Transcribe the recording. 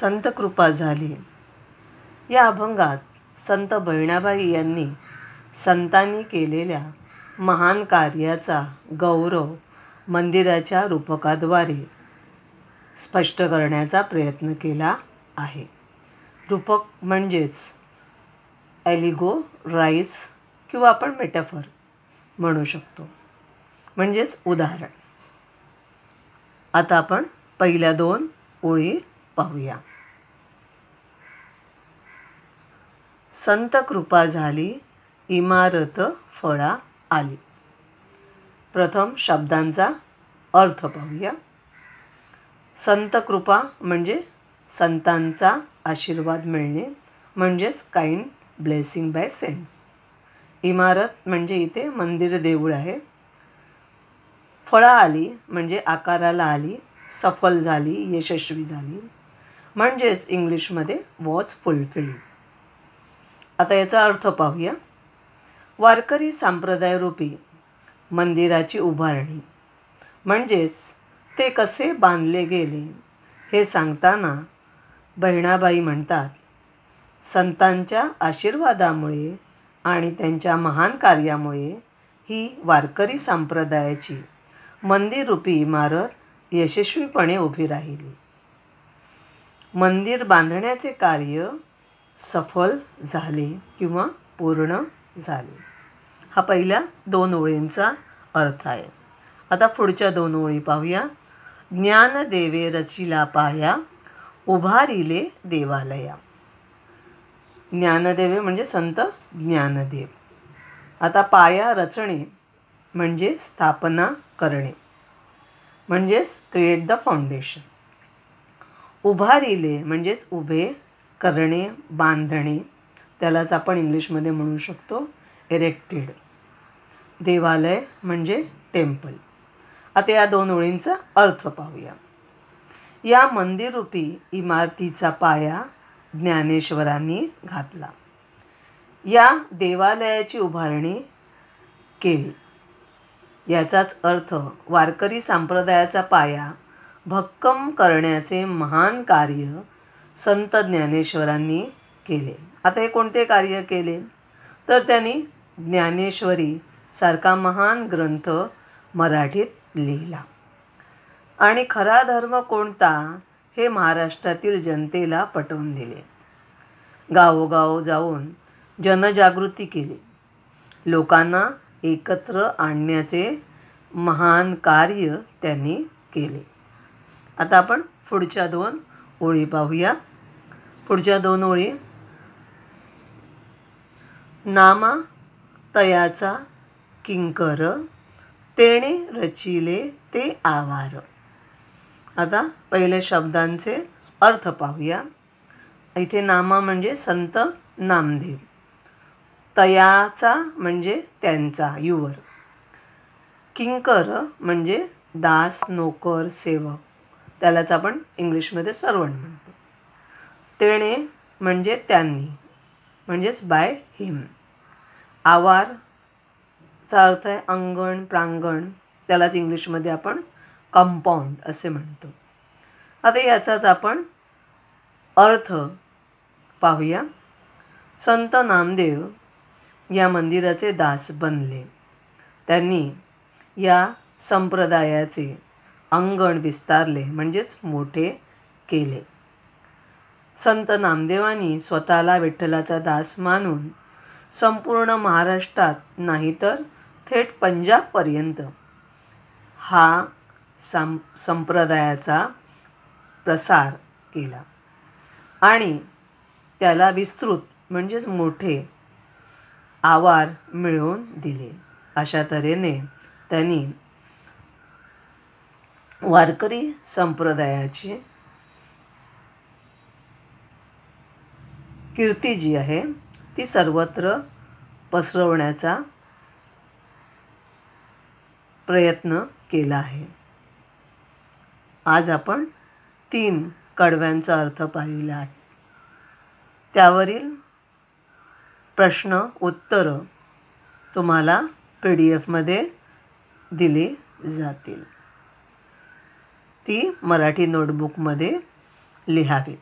संत कृपा झाली या अभंगात संत बहिणाबाई यांनी संतांनी केलेल्या महान कार्याचा गौरव मंदिराच्या रूपकाद्वारे स्पष्ट करण्याचा प्रयत्न केला आहे रूपक म्हणजेच ॲलिगो राईस किंवा आपण मेटाफर म्हणू शकतो म्हणजेच उदाहरण आता आपण पहिल्या दोन ओळी पाहूया संत कृपा झाली इमारत फळा आली प्रथम शब्दांचा अर्थ पाहूया संत कृपा म्हणजे संतांचा आशीर्वाद मिळणे म्हणजेच काइंड ब्लेसिंग बाय सेंट्स इमारत म्हणजे इथे मंदिर देऊळ आहे फळा आली म्हणजे आकाराला आली सफल झाली यशस्वी झाली म्हणजेच इंग्लिशमध्ये वॉज फुलफिल्ड आता याचा अर्थ पाहूया वारकरी संप्रदायरूपी मंदिराची उभारणी म्हणजेच ते कसे बांधले गेले हे सांगताना बहिणाबाई म्हणतात संतांच्या आशीर्वादामुळे आणि त्यांच्या महान कार्यामुळे ही वारकरी संप्रदायाची मंदिररूपी इमारत यशस्वीपणे उभी राहिली मंदिर बांधण्याचे कार्य सफल झाले किंवा पूर्ण झाले हा पहिला दोन ओळींचा अर्थ आहे आता पुढच्या दोन ओळी पाहूया ज्ञानदेवे रचिला पाया उभारिले देवालया ज्ञानदेवे म्हणजे संत ज्ञानदेव आता पाया रचणे म्हणजे स्थापना करणे म्हणजेच क्रिएट द फाउंडेशन उभारिले म्हणजेच उभे करणे बांधणे त्यालाच आपण इंग्लिशमध्ये म्हणू शकतो इरेक्टेड देवालय म्हणजे टेम्पल आता या दोन ओळींचा अर्थ पाहूया या मंदिरूपी इमारतीचा पाया ज्ञानेश्वरांनी घातला या देवालयाची उभारणी केली याचाच अर्थ वारकरी संप्रदायाचा पाया भक्कम करण्याचे महान कार्य संत ज्ञानेश्वरांनी केले आता हे कोणते कार्य केले तर त्यांनी ज्ञानेश्वरी सारखा महान ग्रंथ मराठीत लिहिला आणि खरा धर्म कोणता हे महाराष्ट्रातील जनतेला पटवून दिले गावोगाव जाऊन जनजागृती केली लोकांना एकत्र आणण्याचे महान कार्य त्यांनी केले आता आपण पुढच्या दोन ओळी पाहूया पुढच्या दोन ओळी नामा तयाचा किंकर तेणे रचिले ते आवार आता पहिल्या शब्दांचे अर्थ पाहूया इथे नामा म्हणजे संत नामदेव तयाचा म्हणजे त्यांचा युवर किंकर म्हणजे दास नोकर सेवक त्यालाच आपण इंग्लिशमध्ये सर्वंट म्हणतो तेणे म्हणजे त्यांनी म्हणजेच बाय हिम आवारचा अर्थ आहे अंगण प्रांगण त्यालाच इंग्लिशमध्ये आपण कंपाऊंड असे म्हणतो आता याचाच आपण अर्थ पाहूया संत नामदेव या मंदिराचे दास बनले त्यांनी या संप्रदायाचे अंगण विस्तारले म्हणजेच मोठे केले संत नामदेवांनी स्वतःला विठ्ठलाचा दास मानून संपूर्ण महाराष्ट्रात नाही तर थेट पंजाबपर्यंत हा सं संप्रदायाचा प्रसार केला आणि त्याला विस्तृत म्हणजेच मोठे आवार मिळवून दिले अशा तऱ्हेने त्यांनी वारकरी संप्रदायाची कीर्ती जी आहे ती सर्वत्र पसरवण्याचा प्रयत्न केला आहे आज आपण तीन कडव्यांचा अर्थ पाहिला आहे त्यावरील प्रश्न उत्तरं तुम्हाला पी डी एफमध्ये दिली जातील ती मराठी नोटबुकमध्ये लिहावी